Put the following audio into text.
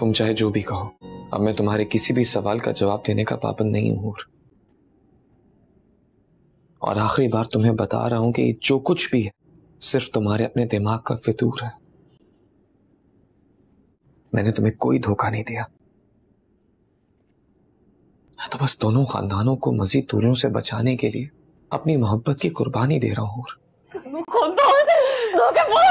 तुम चाहे जो भी कहो अब मैं तुम्हारे किसी भी सवाल का जवाब देने का पाबंद नहीं हूं और आखिरी बार तुम्हें बता रहा हूं कि जो कुछ भी है सिर्फ तुम्हारे अपने दिमाग का फितूर है मैंने तुम्हें कोई धोखा नहीं दिया तो बस दोनों खानदानों को मजीद दूरियों से बचाने के लिए अपनी मोहब्बत की कुर्बानी दे रहा हूं